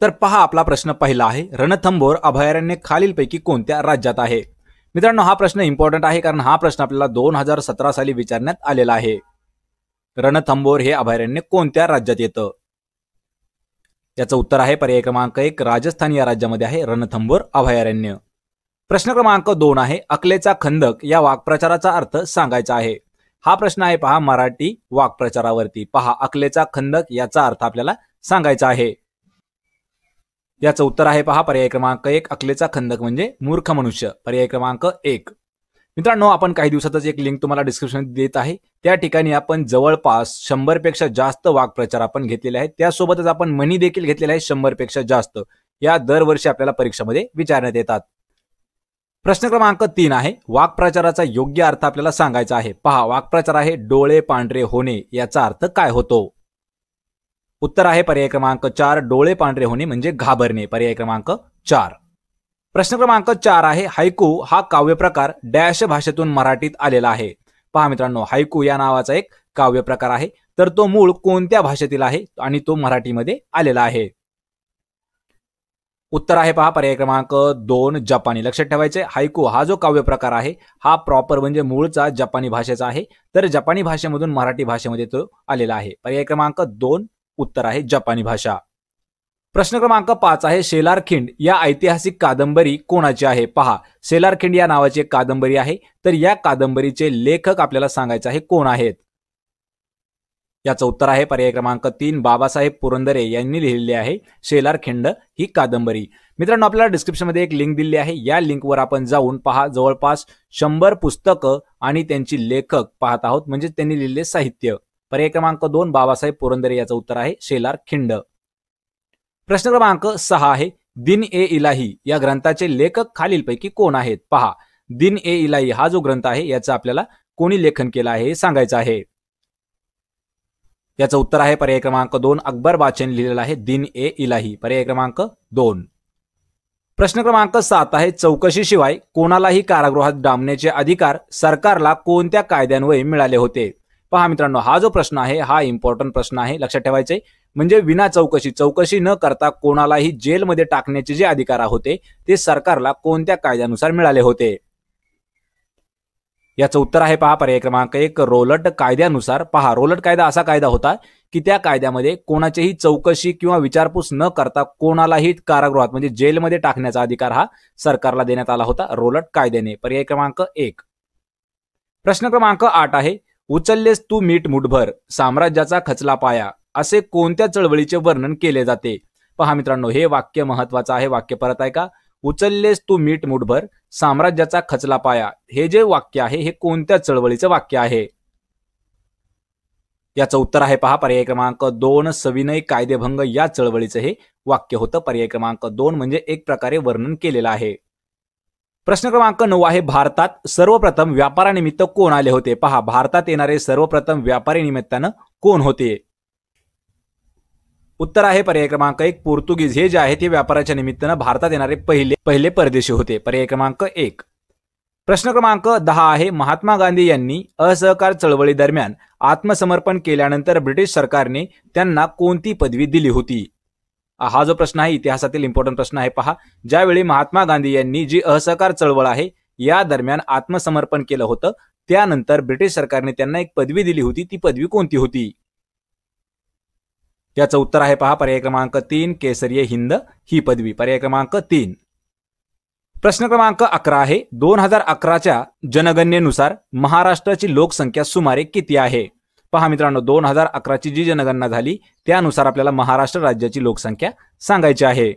तर पहा आपला प्रश्न पहिला आहे रणथंबोर अभयारण्य खालीलपैकी कोणत्या राज्यात आहे मित्रांनो हा प्रश्न इम्पॉर्टंट आहे कारण हा प्रश्न आपल्याला दोन हजार सतरा साली विचारण्यात आलेला आहे रणथंबोर हे अभयारण्य कोणत्या राज्यात येतं याचं उत्तर आहे पर्याय क्रमांक एक राजस्थान या राज्यामध्ये आहे रणथंबोर अभयारण्य प्रश्न क्रमांक दोन आहे अकलेचा खंदक या वाक्प्रचाराचा अर्थ सांगायचा आहे हा प्रश्न आहे पहा मराठी वाक्प्रचारावरती पहा अकलेचा खंदक याचा अर्थ आपल्याला सांगायचा आहे याचं उत्तर आहे पहा पर्याय क्रमांक एक अकलेचा खंदक म्हणजे मूर्ख मनुष्य पर्याय क्रमांक एक मित्रांनो आपण काही दिवसातच एक लिंक तुम्हाला डिस्क्रिप्शन देत आहे त्या ठिकाणी आपण जवळपास शंभरपेक्षा जास्त वाक्प्रचार आपण घेतलेले आहेत त्यासोबतच आपण मनी देखील घेतलेले आहे शंभरपेक्षा जास्त या दरवर्षी आपल्याला परीक्षेमध्ये विचारण्यात येतात प्रश्न क्रमांक तीन आहे वाक्प्रचाराचा योग्य अर्थ आपल्याला सांगायचा आहे पहा वाक्प्रचार आहे डोळे पांढरे होणे याचा अर्थ काय होतो उत्तर आहे पर्याय क्रमांक चार डोळे पांढरे होणे म्हणजे घाबरणे पर्याय क्रमांक चार प्रश्न क्रमांक चार आहे हायकू हा काव्य प्रकार डॅश भाषेतून मराठीत आलेला आहे पहा मित्रांनो हायकू या नावाचा एक काव्य प्रकार आहे तर तो मूळ कोणत्या भाषेतील आहे आणि तो मराठीमध्ये आलेला आहे उत्तर आहे पहा पर्याय क्रमांक दोन जपानी लक्षात ठेवायचे हायकू हा जो काव्य प्रकार आहे हा प्रॉपर म्हणजे मूळचा जपानी भाषेचा आहे तर जपानी भाषेमधून मराठी भाषेमध्ये तो आलेला आहे पर्याय क्रमांक दोन उत्तर आहे जपानी भाषा प्रश्न क्रमांक पाच आहे शेलारखिंड या ऐतिहासिक कादंबरी कोणाची आहे पहा शेलारखिंड या नावाची एक कादंबरी आहे तर या कादंबरीचे लेखक आपल्याला सांगायचे आहे कोण आहेत याचं उत्तर आहे पर्याय क्रमांक तीन बाबासाहेब पुरंदरे यांनी लिहिलेली आहे शेलारखिंड ही कादंबरी मित्रांनो आपल्याला डिस्क्रिप्शनमध्ये एक लिंक दिली आहे या लिंकवर आपण जाऊन पहा जवळपास शंभर पुस्तकं आणि त्यांची लेखक पाहत आहोत म्हणजे त्यांनी लिहिलेले साहित्य पर्याय क्रमांक दोन बाबासाहेब पुरंदरे याचं उत्तर आहे शेलार खिंड प्रश्न क्रमांक सहा आहे दिन ए इलाही या ग्रंथाचे लेखक खालीलपैकी कोण आहेत पहा दिन ए इलाही हा जो ग्रंथ आहे याचं आपल्याला कोणी लेखन केलं आहे हे सांगायचं आहे याचं उत्तर आहे पर्याय क्रमांक दोन अकबर वाचन लिहिलेला आहे दिन ए इलाही पर्याय क्रमांक दोन प्रश्न क्रमांक सात आहे चौकशीशिवाय कोणालाही कारागृहात डांबण्याचे अधिकार सरकारला कोणत्या कायद्यान्वये मिळाले होते पहा मित्रांनो हा जो प्रश्न आहे हा इम्पॉर्टंट प्रश्न आहे लक्षात ठेवायचे म्हणजे विना चौकशी चौकशी न करता कोणालाही जेलमध्ये टाकण्याचे जे अधिकार होते ते सरकारला कोणत्या कायद्यानुसार मिळाले होते याचं उत्तर आहे पहा पर्याय क्रमांक एक रोलट कायद्यानुसार पहा रोलट कायदा असा कायदा होता की त्या कायद्यामध्ये कोणाचीही चौकशी किंवा विचारपूस न करता कोणालाही कारागृहात म्हणजे जेलमध्ये टाकण्याचा अधिकार हा सरकारला देण्यात आला होता रोलट कायद्याने पर्याय क्रमांक एक प्रश्न क्रमांक आठ आहे उचललेस तू मीठ मुठभर साम्राज्याचा खचला पाया असे कोणत्या चळवळीचे वर्णन केले जाते पहा मित्रांनो हे वाक्य महत्वाचं आहे वाक्य परत आहे का उचललेस तू मीठ मुठभर साम्राज्याचा खचला पाया हे जे वाक्य आहे हे कोणत्या चळवळीचं वाक्य आहे याचं उत्तर आहे पहा पर्याय क्रमांक दोन सविनय कायदेभंग या चळवळीचं हे वाक्य होतं पर्याय क्रमांक दोन म्हणजे एक प्रकारे वर्णन केलेलं आहे प्रश्न क्रमांक नऊ आहे भारतात सर्वप्रथम व्यापारानिमित्त कोण आले होते पहा भारतात येणारे सर्वप्रथम व्यापारी निमित्तानं कोण होते उत्तर आहे पर्याय क्रमांक एक पोर्तुगीज हे जे आहे ते व्यापाराच्या निमित्तानं भारतात येणारे पहिले पहिले परदेशी होते पर्याय क्रमांक एक प्रश्न क्रमांक दहा आहे महात्मा गांधी यांनी असहकार चळवळी दरम्यान आत्मसमर्पण केल्यानंतर ब्रिटिश सरकारने त्यांना कोणती पदवी दिली होती हा जो प्रश्न आहे इतिहासातील इम्पॉर्टंट प्रश्न आहे पहा ज्यावेळी महात्मा गांधी यांनी जी असहकार चळवळ आहे या दरम्यान आत्मसमर्पण केलं होतं त्यानंतर ब्रिटिश सरकारने त्यांना एक पदवी दिली होती ती पदवी कोणती होती त्याचं उत्तर आहे पहा पर्याय क्रमांक तीन केसरीय हिंद ही पदवी पर्याय क्रमांक तीन प्रश्न क्रमांक अकरा आहे दोन हजार अकराच्या जनगणनेनुसार महाराष्ट्राची लोकसंख्या सुमारे किती आहे पहा मित्रांनो दोन हजार अकराची जी जनगणना झाली त्यानुसार आपल्याला महाराष्ट्र राज्याची लोकसंख्या सांगायची आहे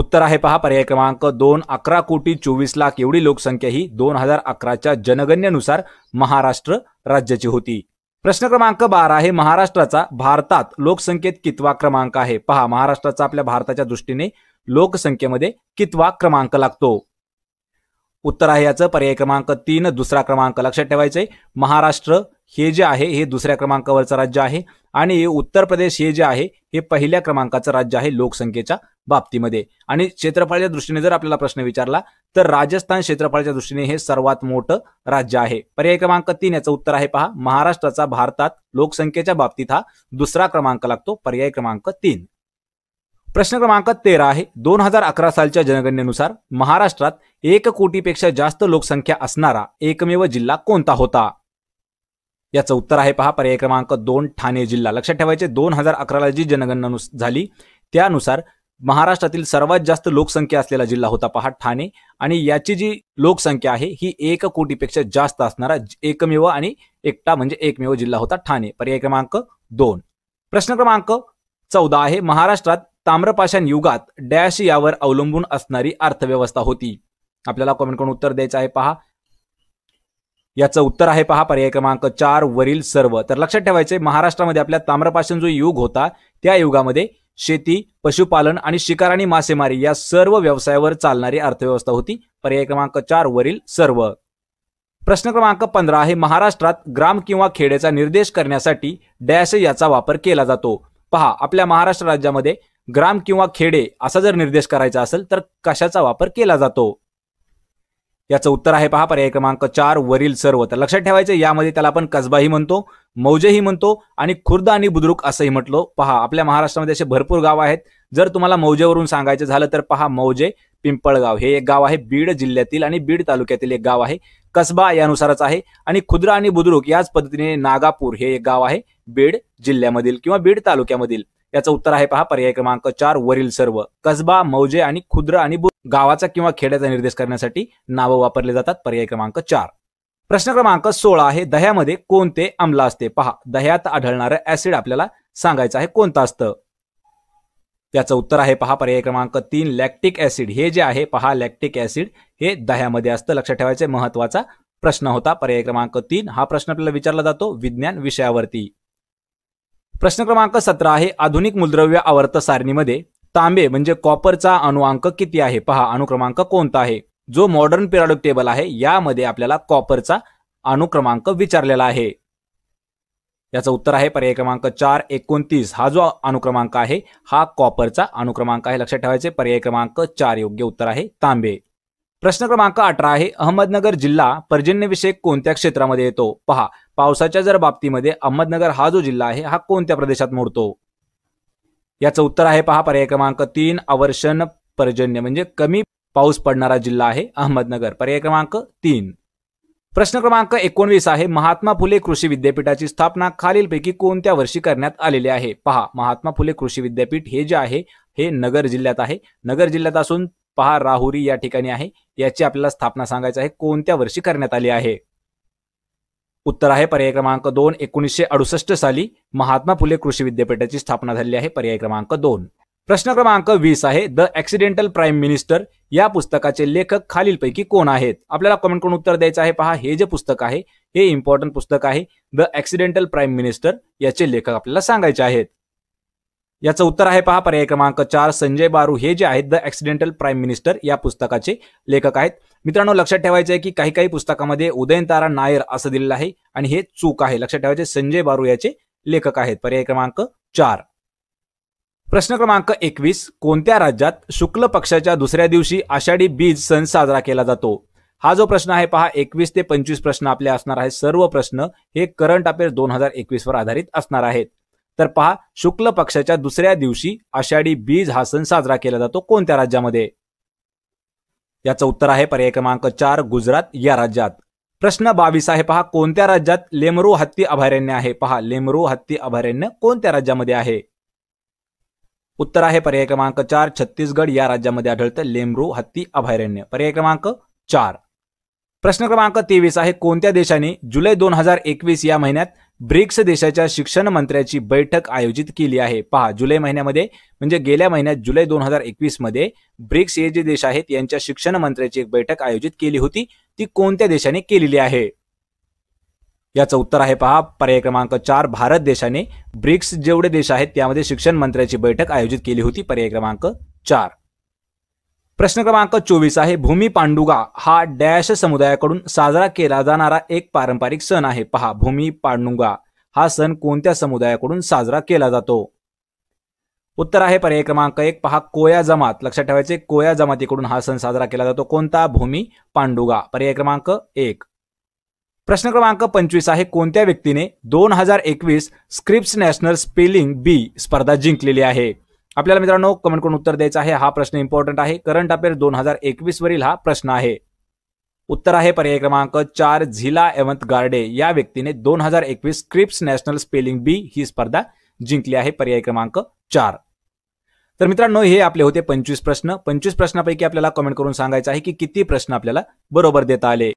उत्तर आहे पहा पर्याय क्रमांक दोन अकरा कोटी चोवीस लाख एवढी लोकसंख्या ही दोन हजार अकराच्या जनगणनेनुसार महाराष्ट्र राज्याची होती प्रश्न क्रमांक बारा आहे महाराष्ट्राचा भारतात लोकसंख्येत कितवा क्रमांक आहे पहा महाराष्ट्राचा आपल्या भारताच्या दृष्टीने लोकसंख्येमध्ये कितवा क्रमांक लागतो उत्तर आहे याचं पर्याय क्रमांक तीन दुसरा क्रमांक लक्षात ठेवायचं आहे महाराष्ट्र हे जे आहे हे दुसऱ्या क्रमांकावरचं राज्य आहे आणि उत्तर प्रदेश हे जे आहे हे पहिल्या क्रमांकाचं राज्य आहे लोकसंख्येच्या बाबतीमध्ये आणि क्षेत्रफळाच्या दृष्टीने जर आपल्याला प्रश्न विचारला तर राजस्थान क्षेत्रफळाच्या दृष्टीने हे सर्वात मोठं राज्य आहे पर्याय क्रमांक तीन याचं उत्तर आहे पहा महाराष्ट्राचा भारतात लोकसंख्येच्या बाबतीत हा दुसरा क्रमांक लागतो पर्याय क्रमांक तीन प्रश्न क्रमांक तेरा आहे दोन हजार अकरा सालच्या जनगणनेनुसार महाराष्ट्रात एक कोटीपेक्षा जास्त लोकसंख्या असणारा एकमेव जिल्हा कोणता होता याचं उत्तर आहे पहा पर्याय क्रमांक दोन ठाणे जिल्हा लक्षात ठेवायचे दोन हजार अकराला जी जनगणना झाली त्यानुसार महाराष्ट्रातील सर्वात जास्त लोकसंख्या असलेला जिल्हा होता पहा ठाणे आणि याची जी लोकसंख्या आहे ही एक कोटीपेक्षा जास्त असणारा एकमेव आणि एकटा म्हणजे एकमेव जिल्हा होता ठाणे पर्याय क्रमांक दोन प्रश्न क्रमांक चौदा आहे महाराष्ट्रात ताम्रपाषाण युगात डॅश यावर अवलंबून असणारी अर्थव्यवस्था होती आपल्याला कॉमेंट करून उत्तर द्यायचं आहे पहा याचं उत्तर आहे पहा पर्याय क्रमांक चार वरील सर्व तर लक्षात ठेवायचे महाराष्ट्रामध्ये आपल्या ताम्रपाषाण जो युग होता त्या युगामध्ये शेती पशुपालन आणि शिकार आणि मासेमारी या सर्व व्यवसायावर चालणारी अर्थव्यवस्था होती पर्याय क्रमांक चार वरील सर्व प्रश्न क्रमांक पंधरा आहे महाराष्ट्रात ग्राम किंवा खेड्याचा निर्देश करण्यासाठी डॅश याचा वापर केला जातो पहा आपल्या महाराष्ट्र राज्यामध्ये ग्राम किंवा खेडे असा जर निर्देश करायचा असेल तर कशाचा वापर केला जातो याचं उत्तर आहे पहा पर्याय क्रमांक चार वरील सर्व तर लक्षात ठेवायचं यामध्ये त्याला आपण कसबाही म्हणतो मौजेही म्हणतो आणि खुर्द आणि बुद्रुक असंही म्हटलो पहा आपल्या महाराष्ट्रामध्ये असे भरपूर गाव आहेत जर तुम्हाला मौजेवरून सांगायचं झालं तर पहा मौजे पिंपळगाव हे एक गाव आहे बीड जिल्ह्यातील आणि बीड तालुक्यातील एक गाव आहे कसबा यानुसारच आहे आणि खुद्र आणि बुद्रुक याच पद्धतीने नागापूर हे एक गाव आहे बीड जिल्ह्यामधील किंवा बीड तालुक्यामधील याचं उत्तर आहे पहा पर्याय क्रमांक चार वरील सर्व कसबा मौजे आणि खुद्र आणि गावाचा किंवा खेड्याचा निर्देश करण्यासाठी नावं वापरले जातात पर्याय क्रमांक चार प्रश्न क्रमांक सोळा आहे दह्यामध्ये कोणते आम्ल असते पहा दह्यात आढळणारं ऍसिड आपल्याला सांगायचं आहे कोणतं असतं त्याचं उत्तर आहे पहा पर्याय क्रमांक तीन लॅक्टिक ऍसिड हे जे आहे पहा लॅक्टिक ऍसिड हे दह्यामध्ये असतं लक्षात ठेवायचं महत्वाचा प्रश्न होता पर्याय क्रमांक तीन हा प्रश्न आपल्याला विचारला जातो विज्ञान विषयावरती प्रश्न क्रमांक सतरा आहे आधुनिक मूलद्रव्य आवर्त सारणीमध्ये तांबे म्हणजे कॉपरचा अणुअंक किती आहे पहा अणुक्रमांक कोणता आहे जो मॉडर्न पिरियडिक टेबल आहे यामध्ये आपल्याला कॉपरचा अणुक्रमांक विचारलेला आहे याचं उत्तर आहे पर्याय क्रमांक चार एकोणतीस हा जो अनुक्रमांक आहे हा कॉपरचा अनुक्रमांक आहे लक्षात ठेवायचे पर्याय क्रमांक चार योग्य उत्तर आहे तांबे प्रश्न क्रमांक अठरा आहे अहमदनगर जिल्हा पर्जन्यविषयक कोणत्या क्षेत्रामध्ये येतो पहा पावसाच्या जर बाबतीमध्ये अहमदनगर हा जो जिल्हा आहे हा कोणत्या प्रदेशात मोडतो याचं उत्तर आहे पहा पर्याय क्रमांक तीन आवर्षण पर्जन्य म्हणजे कमी पाऊस पडणारा जिल्हा आहे अहमदनगर पर्याय क्रमांक तीन प्रश्न क्रमांक एकोणवीस आहे महात्मा फुले कृषी विद्यापीठाची स्थापना खालीलपैकी कोणत्या वर्षी करण्यात आलेली आहे पहा महात्मा फुले कृषी विद्यापीठ हे जे आहे हे नगर जिल्ह्यात आहे नगर जिल्ह्यात असून पहा राहुरी या ठिकाणी आहे याची आपल्याला स्थापना सांगायची आहे कोणत्या वर्षी करण्यात आली आहे उत्तर आहे पर्याय क्रमांक दोन एकोणीसशे अडुसष्ट साली महात्मा फुले कृषी विद्यापीठाची स्थापना झाली आहे पर्याय क्रमांक दोन प्रश्न क्रमांक वीस आहे द ऍक्सिडेंटल प्राईम मिनिस्टर या पुस्तकाचे लेखक खालीलपैकी कोण आहेत आपल्याला कमेंट करून उत्तर द्यायचं आहे पहा हे जे पुस्तक आहे हे इम्पॉर्टंट पुस्तक आहे द ऍक्सिडेंटल प्राईम मिनिस्टर याचे लेखक आपल्याला सांगायचे आहेत याचं उत्तर आहे पहा पर्याय क्रमांक चार संजय बारू हे जे आहेत द ऍक्सिडेंटल प्राईम मिनिस्टर या पुस्तकाचे लेखक आहेत मित्रांनो लक्षात ठेवायचं आहे की काही काही पुस्तकामध्ये उदयनतारा नायर असं दिलेलं आहे आणि हे चूक आहे लक्षात ठेवायचे संजय बारू याचे लेखक आहेत पर्याय क्रमांक चार प्रश्न क्रमांक एकवीस कोणत्या राज्यात शुक्ल पक्षाच्या दुसऱ्या दिवशी आषाढी बीज सण साजरा केला जातो हा जो प्रश्न आहे पहा एकवीस ते पंचवीस प्रश्न आपले असणार आहेत सर्व प्रश्न हे करंट अफेअर दोन हजार एकवीस वर आधारित असणार आहेत तर पहा शुक्ल पक्षाच्या दुसऱ्या दिवशी आषाढी बीज हा सण साजरा केला जातो कोणत्या राज्यामध्ये याचं उत्तर आहे पर्याय क्रमांक चार गुजरात या राज्यात प्रश्न बावीस आहे पहा कोणत्या राज्यात लेमरू हत्ती अभयारण्य आहे पहा लेमरू हत्ती अभयारण्य कोणत्या राज्यामध्ये आहे उत्तर आहे पर्याय क्रमांक चार छत्तीसगड या राज्यामध्ये आढळतं लेमरू हत्ती अभयारण्य पर्याय क्रमांक चार प्रश्न क्रमांक तेवीस आहे कोणत्या देशाने जुलै दोन हजार एकवीस या महिन्यात ब्रिक्स देशाच्या शिक्षण मंत्र्याची बैठक आयोजित केली आहे पहा जुलै महिन्यामध्ये म्हणजे गेल्या महिन्यात जुलै दोन हजार एकवीस मध्ये ब्रिक्स हे जे देश आहेत यांच्या शिक्षण मंत्र्याची एक बैठक आयोजित केली होती ती कोणत्या देशाने केलेली आहे याचं उत्तर आहे पहा पर्याय क्रमांक चार भारत देशाने ब्रिक्स जेवढे देश आहेत त्यामध्ये शिक्षण मंत्र्याची बैठक आयोजित केली होती पर्याय क्रमांक चार प्रश्न क्रमांक चोवीस आहे भूमी पांडुगा हा डॅश समुदायाकडून साजरा केला जाणारा एक पारंपरिक सण आहे पहा भूमी पांडुगा हा सण कोणत्या समुदायाकडून साजरा केला जातो उत्तर आहे पर्याय क्रमांक एक पहा कोया जमात लक्षात ठेवायचे कोया जमातीकडून हा सण साजरा केला जातो कोणता भूमी पांडुगा पर्याय क्रमांक एक प्रश्न क्रमांक पंचवीस आहे कोणत्या व्यक्तीने दोन हजार एकवीस स्क्रिप्ट नॅशनल स्पेलिंग बी स्पर्धा जिंकलेली आहे आपल्याला मित्रांनो कमेंट करून उत्तर द्यायचं आहे हा प्रश्न इम्पॉर्टंट आहे करंट अफेअर दोन हजार एकवीस वरील हा प्रश्न आहे उत्तर आहे पर्याय क्रमांक चार झिला एवंत गार्डे या व्यक्तीने दोन हजार एकवीस स्क्रिप्स नॅशनल स्पेलिंग बी ही स्पर्धा जिंकली आहे पर्याय क्रमांक चार तर मित्रांनो हे आपले होते पंचवीस प्रश्न पंचवीस प्रश्नापैकी आपल्याला कमेंट करून सांगायचं आहे की किती प्रश्न आपल्याला बरोबर देता आले